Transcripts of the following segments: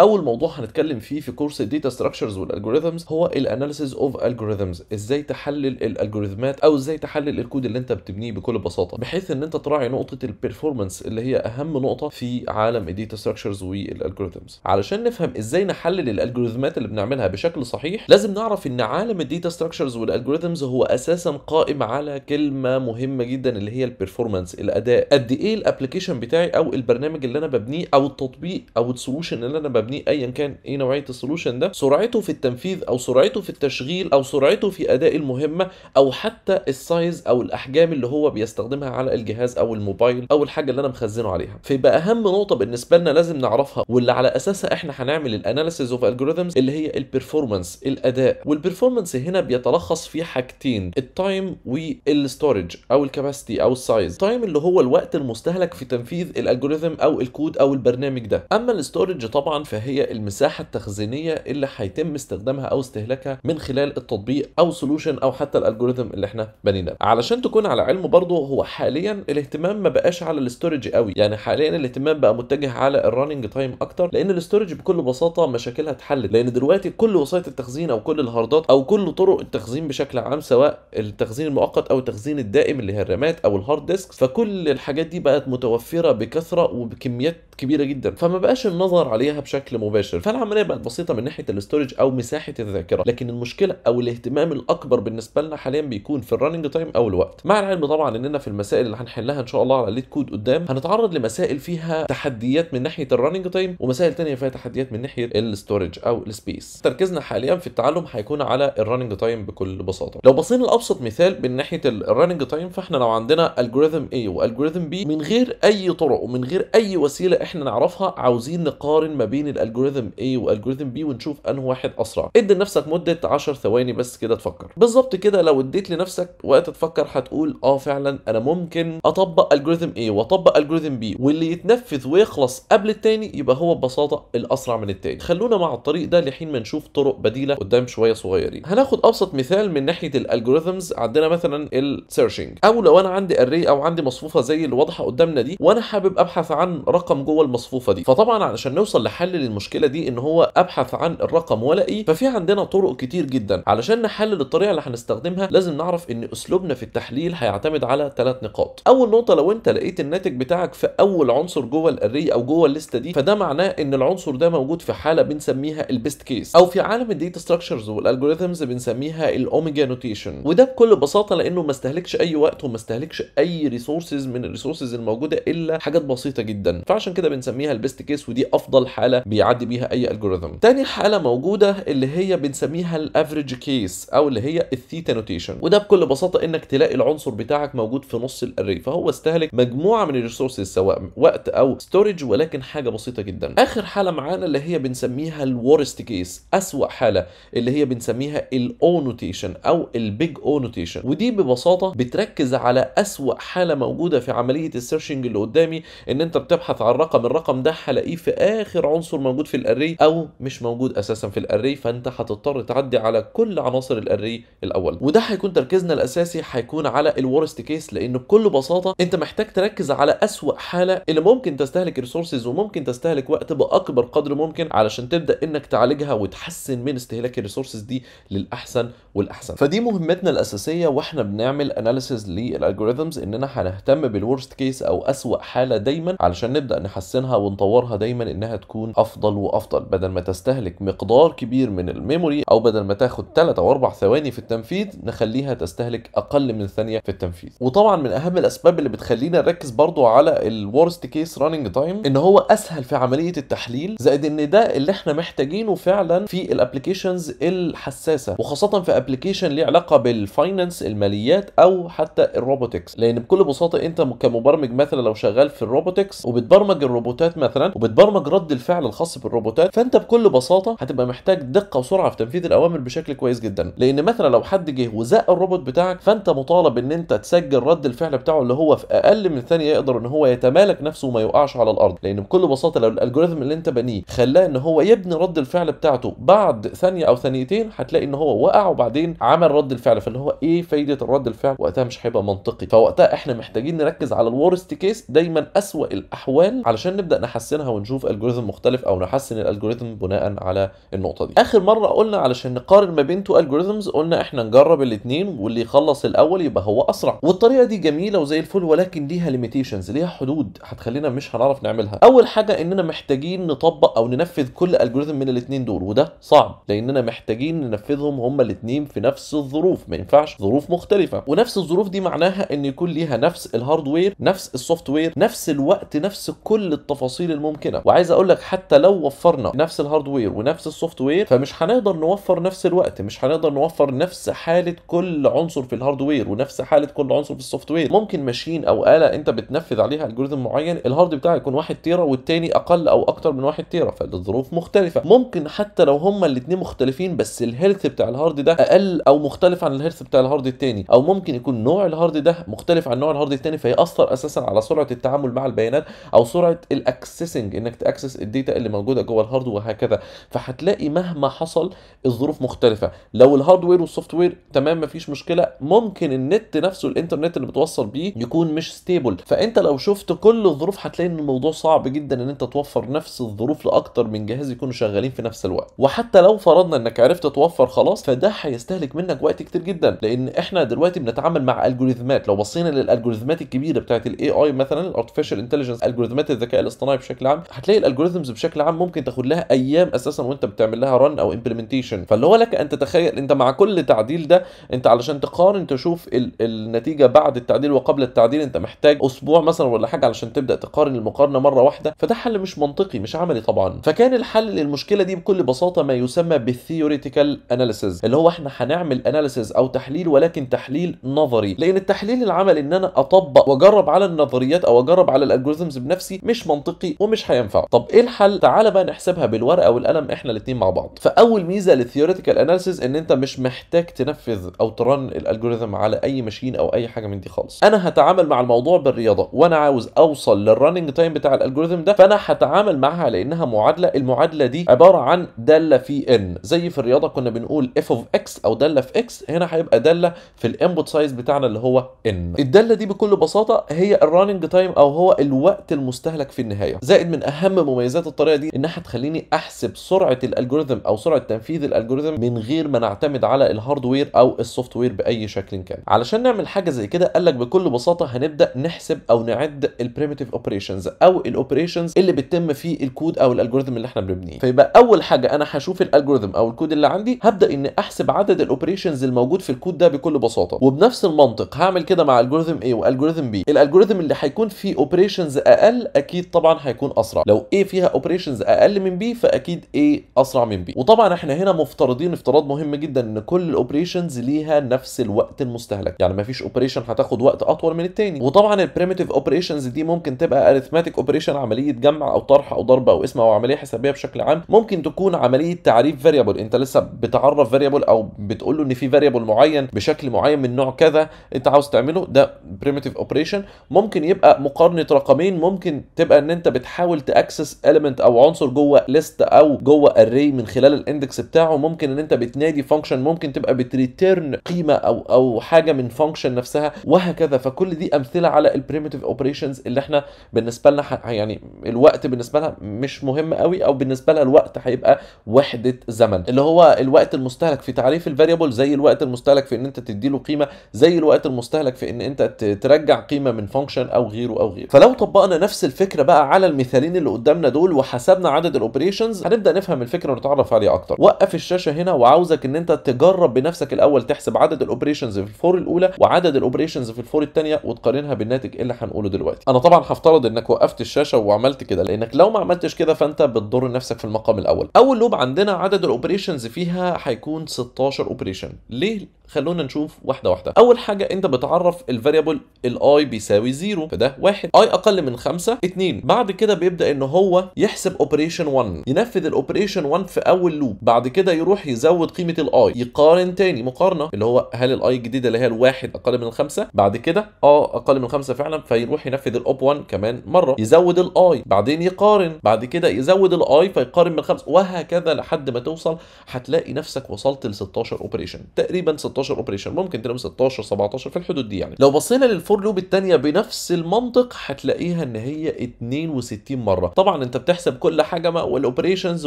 اول موضوع هنتكلم فيه في كورس الداتا ستراكشرز والالجوريزمز هو الاناليسيز اوف الجوريزمز ازاي تحلل الالجوريزمات او ازاي تحلل الكود اللي انت بتبنيه بكل بساطه بحيث ان انت تراعي نقطه البرفورمانس اللي هي اهم نقطه في عالم الداتا ستراكشرز والالجوريزمز علشان نفهم ازاي نحلل الالجوريزمات اللي بنعملها بشكل صحيح لازم نعرف ان عالم الداتا ستراكشرز والالجوريزمز هو اساسا قائم على كلمه مهمه جدا اللي هي البرفورمانس الاداء قد ايه الابلكيشن بتاعي او البرنامج اللي انا ببنيه او التطبيق او السولوشن اللي انا مبنيه ايا كان ايه نوعيه السولوشن ده سرعته في التنفيذ او سرعته في التشغيل او سرعته في اداء المهمه او حتى السايز او الاحجام اللي هو بيستخدمها على الجهاز او الموبايل او الحاجه اللي انا مخزنه عليها فيبقى اهم نقطه بالنسبه لنا لازم نعرفها واللي على اساسها احنا هنعمل الاناليسيز اوف الجوريزمز اللي هي البرفورمانس الاداء والبرفورمانس هنا بيتلخص في حاجتين التايم والستورج او الكاباسيتي او السايز التايم اللي هو الوقت المستهلك في تنفيذ الالجوريزم او الكود او البرنامج ده اما الستورج طبعا فهي المساحه التخزينيه اللي هيتم استخدامها او استهلاكها من خلال التطبيق او سولوشن او حتى الالجوريثم اللي احنا بنيناه علشان تكون على علم برضه هو حاليا الاهتمام ما بقاش على الاستورج قوي يعني حاليا الاهتمام بقى متجه على الرننج تايم اكتر لان الاستورج بكل بساطه مشاكلها اتحلت لان دلوقتي كل وسائط التخزين او كل الهاردات او كل طرق التخزين بشكل عام سواء التخزين المؤقت او التخزين الدائم اللي هي الرامات او الهارد ديسك فكل الحاجات دي بقت متوفره بكثره وبكميات كبيره جدا فما بقاش النظر عليها بشكل بشكل مباشر فالعمليه بقت بسيطه من ناحيه الاستورج او مساحه الذاكره لكن المشكله او الاهتمام الاكبر بالنسبه لنا حاليا بيكون في الرننج تايم او الوقت مع العلم طبعا اننا في المسائل اللي هنحلها ان شاء الله على ليت كود قدام هنتعرض لمسائل فيها تحديات من ناحيه الرننج تايم ومسائل ثانيه فيها تحديات من ناحيه الاستورج او السبيس تركيزنا حاليا في التعلم هيكون على الرننج تايم بكل بساطه لو بصينا لابسط مثال من ناحيه الرننج تايم فاحنا لو عندنا الجوريثم A والجوريثم B من غير اي طرق ومن غير اي وسيله احنا نعرفها عاوزين نقارن ما بين الالجوريثم A والالجوريثم B ونشوف انه واحد اسرع ادي لنفسك مده 10 ثواني بس كده تفكر بالظبط كده لو اديت لنفسك وقت تفكر هتقول اه فعلا انا ممكن اطبق الالجوريثم A واطبق الالجوريثم B واللي يتنفذ ويخلص قبل التاني يبقى هو ببساطه الاسرع من التاني خلونا مع الطريق ده لحين ما نشوف طرق بديله قدام شويه صغيرين هناخد ابسط مثال من ناحيه الالجوريثمز عندنا مثلا السيرشنج او لو انا عندي اري او عندي مصفوفه زي اللي واضحه قدامنا دي وانا حابب ابحث عن رقم جوه المصفوفه دي فطبعا علشان نوصل لحل المشكله دي ان هو ابحث عن الرقم ولقيه ففي عندنا طرق كتير جدا علشان نحلل الطريقه اللي هنستخدمها لازم نعرف ان اسلوبنا في التحليل هيعتمد على ثلاث نقاط اول نقطه لو انت لقيت الناتج بتاعك في اول عنصر جوه الاري او جوه الليسته دي فده معناه ان العنصر ده موجود في حاله بنسميها البيست كيس او في عالم الديتا ستراكشرز والالجوريثمز بنسميها الاوميجا نوتيشن وده بكل بساطه لانه ما استهلكش اي وقت وما استهلكش اي ريسورسز من الريسورسز الموجوده الا حاجات بسيطه جدا فعشان كده بنسميها البيست كيس ودي افضل حاله بيعدي بيها اي الجوريثم تاني حاله موجوده اللي هي بنسميها الافريج كيس او اللي هي الثيتا نوتيشن وده بكل بساطه انك تلاقي العنصر بتاعك موجود في نص الاري فهو استهلك مجموعه من الريسورسز سواء وقت او ستورج ولكن حاجه بسيطه جدا اخر حاله معانا اللي هي بنسميها الورست كيس اسوا حاله اللي هي بنسميها الاو نوتيشن او البيج او نوتيشن ودي ببساطه بتركز على اسوا حاله موجوده في عمليه السيرشنج اللي قدامي ان انت بتبحث عن رقم الرقم ده هلاقيه في اخر عنصر موجود في الاري او مش موجود اساسا في الاري فانت هتضطر تعدي على كل عناصر الاري الاول وده هيكون تركيزنا الاساسي هيكون على الورست كيس لان بكل بساطه انت محتاج تركز على اسوا حاله اللي ممكن تستهلك ريسورسز وممكن تستهلك وقت باكبر قدر ممكن علشان تبدا انك تعالجها وتحسن من استهلاك الريسورسز دي للاحسن والاحسن فدي مهمتنا الاساسيه واحنا بنعمل اناليسز للالجوريزمز اننا هنهتم بالورست كيس او اسوا حاله دايما علشان نبدا نحسنها ونطورها دايما انها تكون افضل افضل وافضل بدل ما تستهلك مقدار كبير من الميموري او بدل ما تاخد 3 او 4 ثواني في التنفيذ نخليها تستهلك اقل من ثانيه في التنفيذ وطبعا من اهم الاسباب اللي بتخلينا نركز برضو على الورست كيس راننج تايم ان هو اسهل في عمليه التحليل زائد ان ده اللي احنا محتاجينه فعلا في الابلكيشنز الحساسه وخاصه في ابلكيشن ليه علاقه بالفاينانس الماليات او حتى الروبوتكس لان بكل بساطه انت كمبرمج مثلا لو شغال في الروبوتكس وبتبرمج الروبوتات مثلا وبتبرمج رد الفعل الخاص بالروبوتات فانت بكل بساطه هتبقى محتاج دقه وسرعه في تنفيذ الاوامر بشكل كويس جدا لان مثلا لو حد جه وزق الروبوت بتاعك فانت مطالب ان انت تسجل رد الفعل بتاعه اللي هو في اقل من ثانيه يقدر ان هو يتمالك نفسه وما يقعش على الارض لان بكل بساطه لو الالجوريثم اللي انت بنيه خلاه ان هو يبني رد الفعل بتاعته بعد ثانيه او ثانيتين هتلاقي ان هو وقع وبعدين عمل رد الفعل فاللي هو ايه فايده الرد الفعل وقتها مش هيبقى منطقي فوقتها احنا محتاجين نركز على الورست كيس دايما اسوأ الاحوال علشان نبدا نحسنها ونشوف الجوريزم مختلف نضيف او نحسن الالجوريثم بناء على النقطه دي اخر مره قلنا علشان نقارن ما بين تو الجوريثمز قلنا احنا نجرب الاثنين واللي يخلص الاول يبقى هو اسرع والطريقه دي جميله وزي الفل ولكن ليها ليميتيشنز ليها حدود هتخلينا مش هنعرف نعملها اول حاجه اننا محتاجين نطبق او ننفذ كل الجوريثم من الاثنين دول وده صعب لاننا محتاجين ننفذهم هما الاثنين في نفس الظروف ما ينفعش ظروف مختلفه ونفس الظروف دي معناها ان يكون ليها نفس الهاردوير نفس السوفت وير نفس الوقت نفس كل التفاصيل الممكنه وعايز اقول لك حتى حتى لو وفرنا نفس الهاردوير ونفس السوفت وير فمش هنقدر نوفر نفس الوقت مش هنقدر نوفر نفس حاله كل عنصر في الهاردوير ونفس حاله كل عنصر في السوفت وير ممكن ماشين او اله انت بتنفذ عليها الجوريزم معين الهارد بتاعها يكون 1 تيرا والتاني اقل او اكتر من 1 تيرا فالظروف مختلفه ممكن حتى لو هما الاثنين مختلفين بس الهيلث بتاع الهارد ده اقل او مختلف عن الهيلث بتاع الهارد التاني او ممكن يكون نوع الهارد ده مختلف عن نوع الهارد التاني فيأثر اساسا على سرعه التعامل مع البيانات او سرعه الاكسسنج انك تاكسس الداتا اللي موجوده جوه الهارد وهكذا فهتلاقي مهما حصل الظروف مختلفه لو الهاردوير والسوفت وير تمام مفيش مشكله ممكن النت نفسه الانترنت اللي بتوصل بيه يكون مش ستيبل فانت لو شفت كل الظروف هتلاقي ان الموضوع صعب جدا ان انت توفر نفس الظروف لاكتر من جهاز يكونوا شغالين في نفس الوقت وحتى لو فرضنا انك عرفت توفر خلاص فده هيستهلك منك وقت كتير جدا لان احنا دلوقتي بنتعامل مع الجوريزمات لو بصينا للالجوريزمات الكبيره بتاعت الاي اي مثلا الارتفيشال انتليجنس الجوريزمات الذكاء الاصطناعي بشكل عام هتلاقي الالجوريزمز بشكل بشكل عام ممكن تاخد لها ايام اساسا وانت بتعمل لها رن او امبلمنتيشن فاللي هو لك ان تتخيل انت مع كل تعديل ده انت علشان تقارن تشوف ال النتيجه بعد التعديل وقبل التعديل انت محتاج اسبوع مثلا ولا حاجه علشان تبدا تقارن المقارنه مره واحده فده حل مش منطقي مش عملي طبعا فكان الحل للمشكله دي بكل بساطه ما يسمى بالثيوريتيكال اناليسيز اللي هو احنا هنعمل اناليسيز او تحليل ولكن تحليل نظري لان التحليل العملي ان انا اطبق واجرب على النظريات او اجرب على الالجوريزمز بنفسي مش منطقي ومش هينفع طب ايه الحل تعالى بقى نحسبها بالورقه والقلم احنا الاثنين مع بعض فاول ميزه للثيوريتيكال اناليسيز ان انت مش محتاج تنفذ او ترن الالجوريثم على اي ماشين او اي حاجه من دي خالص انا هتعامل مع الموضوع بالرياضه وانا عاوز اوصل للرننج تايم بتاع الالجوريثم ده فانا هتعامل معاها لانها معادله المعادله دي عباره عن داله في ان زي في الرياضه كنا بنقول اف اوف اكس او داله في اكس هنا هيبقى داله في الانبوت سايز بتاعنا اللي هو ان الداله دي بكل بساطه هي الرننج تايم او هو الوقت المستهلك في النهايه زائد من اهم مميزات الطريقه الطريقه دي انها هتخليني احسب سرعه الالجوريثم او سرعه تنفيذ الالجوريثم من غير ما نعتمد على الهاردوير او السوفت وير باي شكل كان علشان نعمل حاجه زي كده قال لك بكل بساطه هنبدا نحسب او نعد البريمتيف اوبريشنز او الاوبريشنز اللي بتتم في الكود او الالجوريثم اللي احنا بنبنيه فيبقى اول حاجه انا هشوف الالجوريثم او الكود اللي عندي هبدا ان احسب عدد الاوبريشنز الموجود في الكود ده بكل بساطه وبنفس المنطق هعمل كده مع الالجوريثم A والجوريثم B الالجوريثم اللي هيكون فيه اوبريشنز اقل اكيد طبعا هيكون اسرع لو A فيها اوبريشن الكالكوليشنز اقل من بي فاكيد ايه اسرع من بي وطبعا احنا هنا مفترضين افتراض مهم جدا ان كل الاوبريشنز ليها نفس الوقت المستهلك يعني مفيش اوبريشن هتاخد وقت اطول من التاني وطبعا البريميتيف اوبريشنز دي ممكن تبقى اريثماتيك اوبريشن عمليه جمع او طرح او ضرب او اسم او عمليه حسابيه بشكل عام ممكن تكون عمليه تعريف فاريبل انت لسه بتعرف فاريبل او بتقول له ان في فاريبل معين بشكل معين من نوع كذا انت عاوز تعمله ده بريميتيف اوبريشن ممكن يبقى مقارنه رقمين ممكن تبقى ان انت بتحاول تاكسس اليمنت او عنصر جوه ليست او جوه اري من خلال الاندكس بتاعه ممكن ان انت بتنادي فانكشن ممكن تبقى بتريتيرن قيمه او او حاجه من فانكشن نفسها وهكذا فكل دي امثله على البريمتيف اوبريشنز اللي احنا بالنسبه لنا يعني الوقت بالنسبه لها مش مهم قوي او بالنسبه لها الوقت هيبقى وحده زمن اللي هو الوقت المستهلك في تعريف الفاريبل زي الوقت المستهلك في ان انت تدي له قيمه زي الوقت المستهلك في ان انت ترجع قيمه من فانكشن او غيره او غيره فلو طبقنا نفس الفكره بقى على المثالين اللي قدامنا دول حسبنا عدد الاوبريشنز هنبدا نفهم الفكره ونتعرف عليها اكتر وقف الشاشه هنا وعاوزك ان انت تجرب بنفسك الاول تحسب عدد الاوبريشنز في الفور الاولى وعدد الاوبريشنز في الفور الثانيه وتقارنها بالناتج اللي هنقوله دلوقتي انا طبعا هفترض انك وقفت الشاشه وعملت كده لانك لو ما عملتش كده فانت بتضر نفسك في المقام الاول اول لوب عندنا عدد الاوبريشنز فيها هيكون 16 اوبريشن ليه خلونا نشوف واحده واحده اول حاجه انت بتعرف الفاريبل الاي بيساوي 0 فده واحد اي اقل من 5 2 بعد كده بيبدا ان هو يحسب اوبريشن 1 ينفذ الاوبريشن 1 في اول لوب بعد كده يروح يزود قيمه الاي يقارن تاني مقارنه اللي هو هل الاي الجديده اللي هي الواحد اقل من 5 بعد كده اه اقل من خمسه فعلا فيروح ينفذ الاوب 1 كمان مره يزود الاي بعدين يقارن بعد كده يزود الاي فيقارن من خمسه وهكذا لحد ما توصل هتلاقي نفسك وصلت ل 16 اوبريشن تقريبا 16 16 اوبريشن ممكن تلاقيهم 16 17 في الحدود دي يعني لو بصينا للفور لوب الثانيه بنفس المنطق هتلاقيها ان هي 62 مره طبعا انت بتحسب كل حاجه والاوبريشنز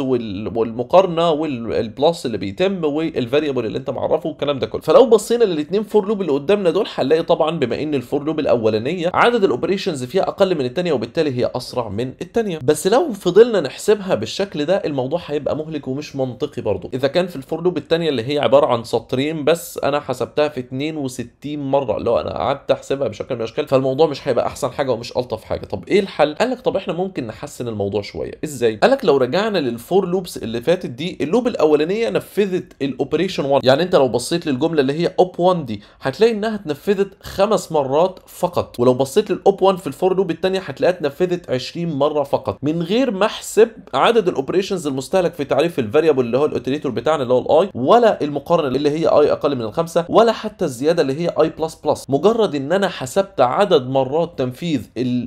والمقارنه والبلس اللي بيتم والفاريبل اللي انت معرفه والكلام ده كله فلو بصينا للاثنين فور لوب اللي قدامنا دول هنلاقي طبعا بما ان الفور لوب الاولانيه عدد الاوبريشنز فيها اقل من الثانيه وبالتالي هي اسرع من الثانيه بس لو فضلنا نحسبها بالشكل ده الموضوع هيبقى مهلك ومش منطقي برضه اذا كان في الفور لوب الثانيه اللي هي عباره عن سطرين بس انا حسبتها في 62 مره لو انا قعدت احسبها بشكل من الاشكال فالموضوع مش هيبقى احسن حاجه ومش الطف حاجه طب ايه الحل قال لك طب احنا ممكن نحسن الموضوع شويه ازاي قال لك لو رجعنا للفور لوبس اللي فاتت دي اللوب الاولانيه نفذت الاوبريشن 1 يعني انت لو بصيت للجمله اللي هي اوب 1 دي هتلاقي انها اتنفذت خمس مرات فقط ولو بصيت للاوب 1 في الفور لوب الثانيه هتلاقيها اتنفذت 20 مره فقط من غير ما احسب عدد الاوبريشنز المستهلك في تعريف الفاريبل اللي هو الاوتريتور بتاعنا اللي هو الاي ولا المقارنه اللي هي اي اقل من الخمسة ولا حتى الزيادة اللي هي اي بلس بلس مجرد ان انا حسبت عدد مرات تنفيذ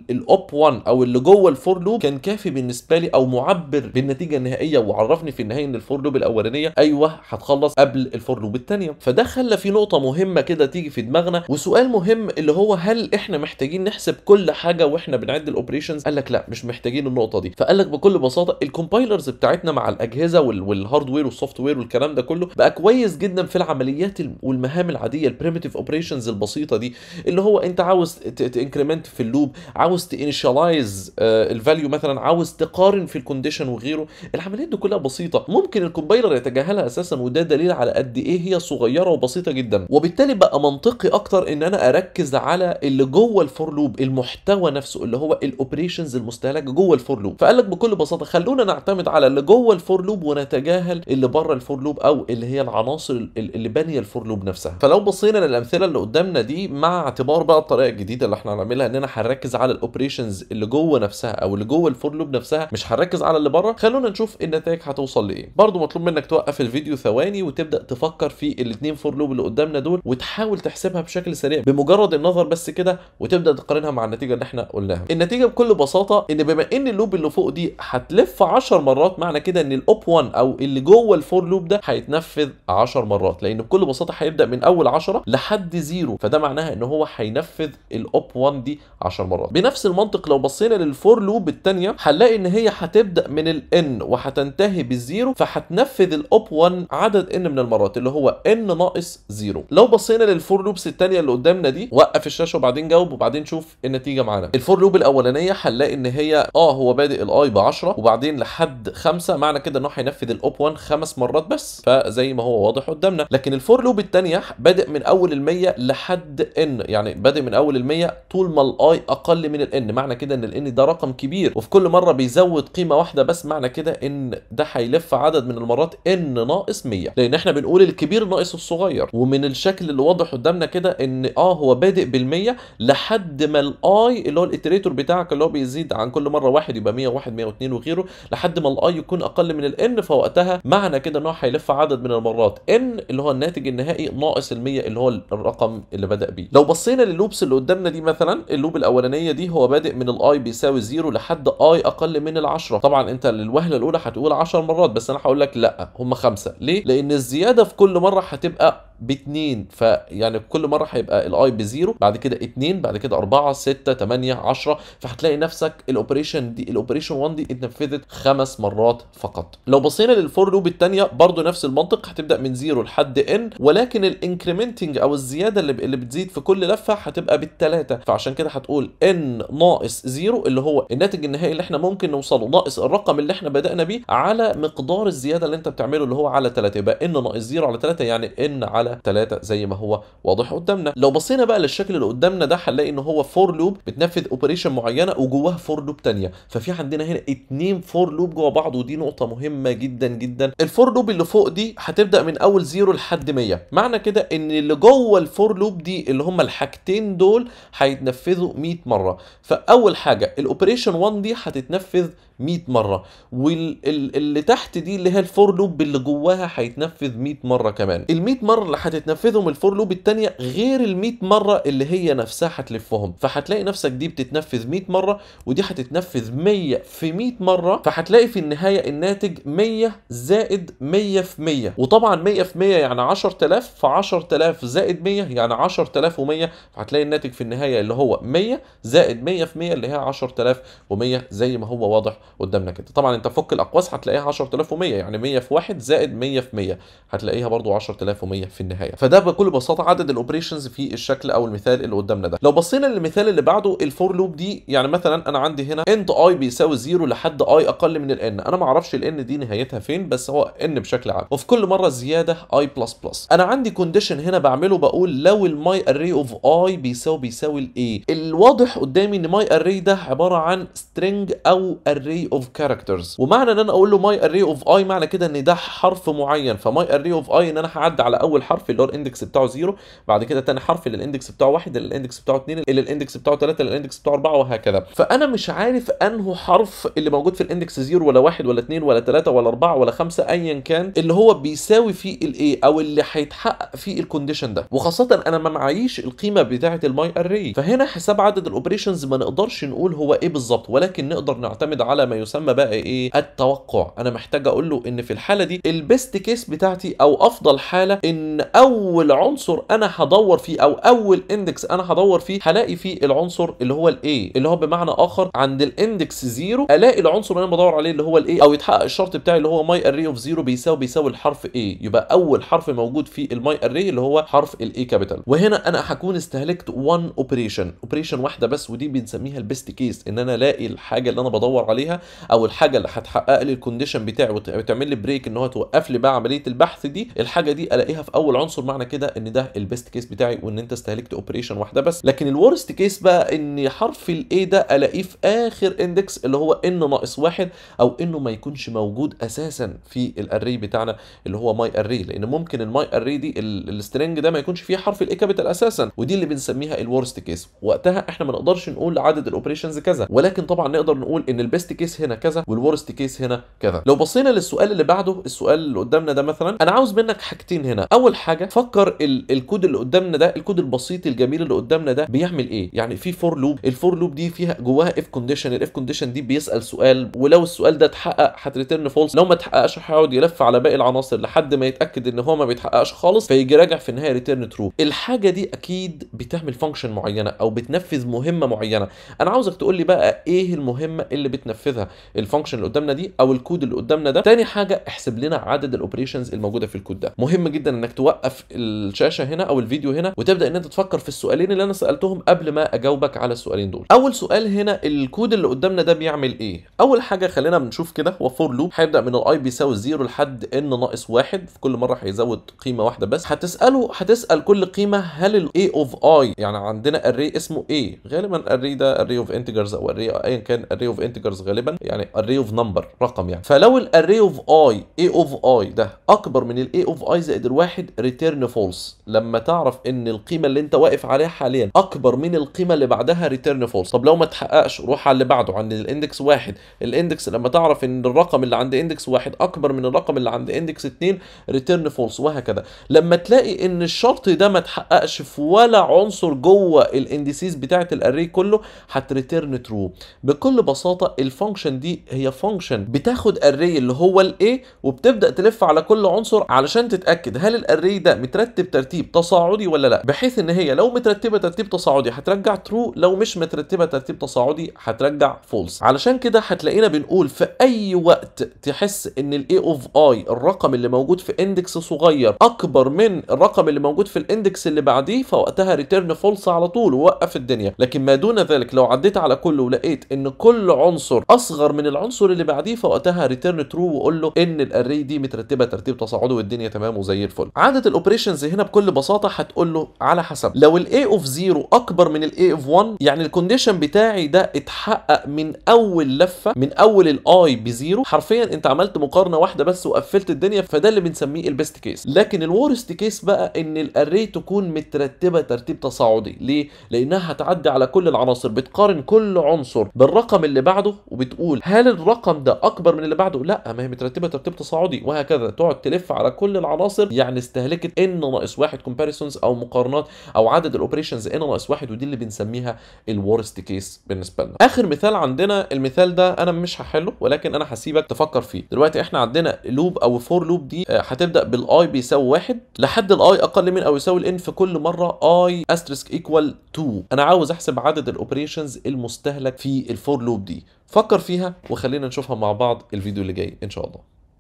الاوب 1 او اللي جوه الفور لوب كان كافي بالنسبة لي او معبر بالنتيجة النهائية وعرفني في النهاية ان الفور لوب الاولانية ايوه هتخلص قبل الفور لوب الثانية فده خلى في نقطة مهمة كده تيجي في دماغنا وسؤال مهم اللي هو هل احنا محتاجين نحسب كل حاجة واحنا بنعد الاوبريشنز قال لك لا مش محتاجين النقطة دي فقال لك بكل بساطة الكومبايلرز بتاعتنا مع الاجهزة والهاردوير والسوفت وير والكلام ده كله بقى كويس جدا في العمليات والمهام العاديه البريمتيف اوبريشنز البسيطه دي اللي هو انت عاوز تانكريمنت في اللوب عاوز تانيشالايز آه، الفاليو مثلا عاوز تقارن في الكونديشن وغيره العمليات دي كلها بسيطه ممكن الكومبايلر يتجاهلها اساسا وده دليل على قد ايه هي صغيره وبسيطه جدا وبالتالي بقى منطقي اكتر ان انا اركز على اللي جوه الفور لوب المحتوى نفسه اللي هو الاوبريشنز المستهلكه جوه الفور لوب فقال لك بكل بساطه خلونا نعتمد على اللي جوه الفور لوب ونتجاهل اللي بره الفور لوب او اللي هي العناصر اللي بانيه الفور الفور لوب نفسها فلو بصينا للامثله اللي قدامنا دي مع اعتبار بقى الطريقه الجديده اللي احنا هنعملها ان هنركز على الاوبريشنز اللي جوه نفسها او اللي جوه الفور لوب نفسها مش هنركز على اللي بره خلونا نشوف النتائج هتوصل لايه برضو مطلوب منك توقف الفيديو ثواني وتبدا تفكر في الاثنين فور لوب اللي قدامنا دول وتحاول تحسبها بشكل سريع بمجرد النظر بس كده وتبدا تقارنها مع النتيجه اللي احنا قلناها النتيجه بكل بساطه ان بما ان اللوب اللي فوق دي هتلف 10 مرات معنى كده ان الاوب 1 او اللي جوه الفور لوب ده هيتنفذ 10 مرات لان بكل بساطه ببساطه هيبدا من اول 10 لحد زيرو فده معناها ان هو هينفذ الاوب 1 دي 10 مرات بنفس المنطق لو بصينا للفور لوب الثانيه هنلاقي ان هي هتبدا من الان وهتنتهي بالزيرو فهتنفذ الاوب 1 عدد ان من المرات اللي هو ان ناقص زيرو لو بصينا للفور لوبس الثانيه اللي قدامنا دي وقف الشاشه وبعدين جاوب وبعدين شوف النتيجه معانا الفور لوب الاولانيه هنلاقي ان هي اه هو بادئ الاي ب 10 وبعدين لحد 5 معنى كده ان هو هينفذ الاوب 1 خمس مرات بس فزي ما هو واضح قدامنا لكن الفور لوب القلوب الثانيه بادئ من اول المية لحد ان يعني بادئ من اول المية طول ما الاي اقل من الان معنى كده ان الان ده رقم كبير وفي كل مره بيزود قيمه واحده بس معنى كده ان ده هيلف عدد من المرات ان ناقص 100 لان احنا بنقول الكبير ناقص الصغير ومن الشكل اللي واضح قدامنا كده ان اه هو بادئ بالمية لحد ما الاي اللي هو الاتريتور بتاعك اللي هو بيزيد عن كل مره واحد يبقى 101 102 وغيره لحد ما الاي يكون اقل من الان فوقتها معنى كده ان هو هيلف عدد من المرات ان اللي هو الناتج النهائي النهائي ناقص ال100 اللي هو الرقم اللي بدأ بيه لو بصينا للوبس اللي قدامنا دي مثلا اللوب الاولانيه دي هو بادئ من الاي بيساوي 0 لحد اي اقل من ال10 طبعا انت للوهله الاولى هتقول 10 مرات بس انا هقول لك لا هم خمسه ليه لان الزياده في كل مره هتبقى باتنين فيعني كل مره هيبقى الاي بزيرو بعد كده اتنين بعد كده اربعه سته تمانيه عشره فهتلاقي نفسك الاوبريشن دي الاوبريشن 1 دي اتنفذت خمس مرات فقط لو بصينا للفور لوب الثانيه برضو نفس المنطق هتبدا من زيرو لحد ان ولكن ولكن الانكريمنتنج او الزياده اللي, اللي بتزيد في كل لفه هتبقى بالثلاثه فعشان كده هتقول ان ناقص زيرو اللي هو الناتج النهائي اللي احنا ممكن نوصله ناقص الرقم اللي احنا بدانا بيه على مقدار الزياده اللي انت بتعمله اللي هو على 3 يبقى ان ناقص زيرو على 3 يعني ان على 3 زي ما هو واضح قدامنا لو بصينا بقى للشكل اللي قدامنا ده هنلاقي ان هو فور لوب بتنفذ اوبريشن معينه وجواها فور لوب ثانيه ففي عندنا هنا اتنين فور لوب جوا بعض ودي نقطه مهمه جدا جدا الفور لوب اللي فوق دي هتبدا من اول زيرو لحد 100 معنى كده ان اللي جوه الفور لوب دي اللي هم الحاجتين دول هيتنفذوا 100 مره فاول حاجه الاوبريشن 1 دي هتتنفذ 100 مرة واللي تحت دي اللي هي الفور لوب اللي جواها هيتنفذ 100 مرة كمان ال 100 مرة اللي هتتنفذهم الفور لوب التانية غير ال 100 مرة اللي هي نفسها هتلفهم فهتلاقي نفسك دي بتتنفذ 100 مرة ودي هتتنفذ 100 في 100 مرة فهتلاقي في النهاية الناتج 100 زائد 100 في 100 وطبعا 100 في 100 يعني 10000 ف 10000 زائد 100 يعني 10100 فهتلاقي الناتج في النهاية اللي هو 100 زائد 100 في 100 اللي هي 10100 زي ما هو واضح قدامنا كده طبعا انت فك الاقواس هتلاقيها 10100 يعني 100 في 1 زائد 100 في 100 هتلاقيها برضو 10100 في النهايه فده بكل بساطه عدد الاوبريشنز في الشكل او المثال اللي قدامنا ده لو بصينا للمثال اللي بعده الفور لوب دي يعني مثلا انا عندي هنا انت اي بيساوي 0 لحد اي اقل من الان انا ما اعرفش الان دي نهايتها فين بس هو ان بشكل عام وفي كل مره زياده اي بلس بلس انا عندي كونديشن هنا بعمله بقول لو الماي اري اوف اي بيساوي بيساوي الايه الواضح قدامي ان ماي اري ده عباره عن سترينج او اري array of characters ومعنى ان انا اقول له my array of i معنى كده ان ده حرف معين فماي array of i ان انا هعدي على اول حرف اللي هو الاندكس بتاعه 0 بعد كده ثاني حرف اللي الاندكس بتاعه 1 اللي الاندكس بتاعه 2 اللي الاندكس بتاعه 3 اللي الاندكس بتاعه 4 وهكذا فانا مش عارف انه حرف اللي موجود في الاندكس 0 ولا 1 ولا 2 ولا 3 ولا 4 ولا 5 ايا كان اللي هو بيساوي فيه الايه او اللي هيتحقق فيه الكونديشن ده وخاصه انا ما معيش القيمه بتاعه الماي اري فهنا حساب عدد الاوبريشنز ما نقدرش نقول هو ايه بالظبط ولكن نقدر نعتمد على ما يسمى بقى ايه التوقع انا محتاج اقول له ان في الحاله دي البيست كيس بتاعتي او افضل حاله ان اول عنصر انا هدور فيه او اول اندكس انا هدور فيه هلاقي فيه العنصر اللي هو الاي اللي هو بمعنى اخر عند الاندكس زيرو الاقي العنصر اللي انا بدور عليه اللي هو الاي او يتحقق الشرط بتاعي اللي هو ماي اري اوف زيرو بيساوي بيساوي الحرف اي يبقى اول حرف موجود في الماي اري اللي هو حرف الاي كابيتال وهنا انا هكون استهلكت 1 اوبريشن اوبريشن واحده بس ودي بنسميها البيست كيس ان انا الاقي الحاجه اللي انا بدور عليها عليها او الحاجه اللي هتحقق لي الكونديشن بتاعي وتعمل لي بريك ان هو توقف لي بقى عمليه البحث دي الحاجه دي الاقيها في اول عنصر معنى كده ان ده البيست كيس بتاعي وان انت استهلكت اوبريشن واحده بس لكن الورست كيس بقى ان حرف الاي ده الاقيه في اخر اندكس اللي هو انه ناقص واحد او انه ما يكونش موجود اساسا في الاري بتاعنا اللي هو ماي اري لان ممكن الماي اري دي السترنج ده ما يكونش فيه حرف الاي كابيتال اساسا ودي اللي بنسميها الورست كيس وقتها احنا ما نقدرش نقول عدد الاوبريشنز كذا ولكن طبعا نقدر نقول ان البيست كيس هنا كذا والورست كيس هنا كذا لو بصينا للسؤال اللي بعده السؤال اللي قدامنا ده مثلا انا عاوز منك حاجتين هنا اول حاجه فكر ال الكود اللي قدامنا ده الكود البسيط الجميل اللي قدامنا ده بيعمل ايه يعني في فور لوب الفور لوب دي فيها جواها اف كونديشن الاف كونديشن دي بيسال سؤال ولو السؤال ده اتحقق هتريتيرن فولس لو ما اتحققش هيقعد يلف على باقي العناصر لحد ما يتاكد ان هو ما بيتحققش خالص فيجي راجع في النهايه ريتيرن ترو الحاجه دي اكيد بتعمل فانكشن معينه او بتنفذ مهمه معينه انا عاوزك تقول لي بقى ايه المهمه اللي بتنفذها هتنفذها الفانكشن اللي قدامنا دي او الكود اللي قدامنا ده تاني حاجه احسب لنا عدد الاوبريشنز الموجوده في الكود ده مهم جدا انك توقف الشاشه هنا او الفيديو هنا وتبدا ان انت تفكر في السؤالين اللي انا سالتهم قبل ما اجاوبك على السؤالين دول اول سؤال هنا الكود اللي قدامنا ده بيعمل ايه اول حاجه خلينا بنشوف كده هو فور لوب هيبدا من الاي بيساوي زيرو لحد ان ناقص واحد في كل مره هيزود قيمه واحده بس هتساله هتسال كل قيمه هل الاي اوف اي يعني عندنا اري اسمه ايه غالبا اري ده اري اوف انتجرز او اري ايا كان اري اوف انتجرز غالبا غالبا يعني array اوف نمبر رقم يعني فلو array اوف اي اي اوف اي ده اكبر من الاي اوف اي زائد الواحد ريتيرن فولس لما تعرف ان القيمه اللي انت واقف عليها حاليا اكبر من القيمه اللي بعدها ريتيرن فولس طب لو ما تحققش روح على اللي بعده عند الاندكس واحد الاندكس لما تعرف ان الرقم اللي عند اندكس واحد اكبر من الرقم اللي عند اندكس اتنين ريتيرن فولس وهكذا لما تلاقي ان الشرط ده ما تحققش في ولا عنصر جوه الاندسيز بتاعه الاري كله هتريتيرن ترو بكل بساطه الفانكشن الفانكشن دي هي فانكشن بتاخد الري اللي هو الاي وبتبدا تلف على كل عنصر علشان تتاكد هل الاري ده مترتب ترتيب تصاعدي ولا لا بحيث ان هي لو مترتبه ترتيب تصاعدي هترجع ترو لو مش مترتبه ترتيب تصاعدي هترجع فولس علشان كده هتلاقينا بنقول في اي وقت تحس ان الاي اوف اي الرقم اللي موجود في اندكس صغير اكبر من الرقم اللي موجود في الاندكس اللي بعديه فوقتها ريتيرن فولس على طول ووقف الدنيا لكن ما دون ذلك لو عديت على كله ولقيت ان كل عنصر اصغر من العنصر اللي بعديه فوقتها ريتيرن ترو وقول له ان الاري دي مترتبه ترتيب تصاعدي والدنيا تمام وزي الفل عاده الاوبريشنز هنا بكل بساطه هتقول له على حسب لو الاي اوف 0 اكبر من الاي اوف 1 يعني الكونديشن بتاعي ده اتحقق من اول لفه من اول الاي بزيرو حرفيا انت عملت مقارنه واحده بس وقفلت الدنيا فده اللي بنسميه البيست كيس لكن الورست كيس بقى ان الاري تكون مترتبه ترتيب تصاعدي ليه لانها هتعدي على كل العناصر بتقارن كل عنصر بالرقم اللي بعده وبت بتقول هل الرقم ده اكبر من اللي بعده لا ما هي مترتبه ترتيب تصاعدي وهكذا تقعد تلف على كل العناصر يعني استهلكت ان ناقص واحد كومباريسونز او مقارنات او عدد الاوبريشنز ان ناقص واحد ودي اللي بنسميها الورست كيس بالنسبه لنا اخر مثال عندنا المثال ده انا مش هحله ولكن انا هسيبك تفكر فيه دلوقتي احنا عندنا لوب او فور لوب دي آه، هتبدا بالاي بيساوي واحد لحد الاي اقل من او يساوي الان في كل مره اي استرسك ايكوال 2 انا عاوز احسب عدد الاوبريشنز المستهلك في الفور لوب دي فكر فيها وخلينا نشوفها مع بعض الفيديو اللي جاي ان شاء الله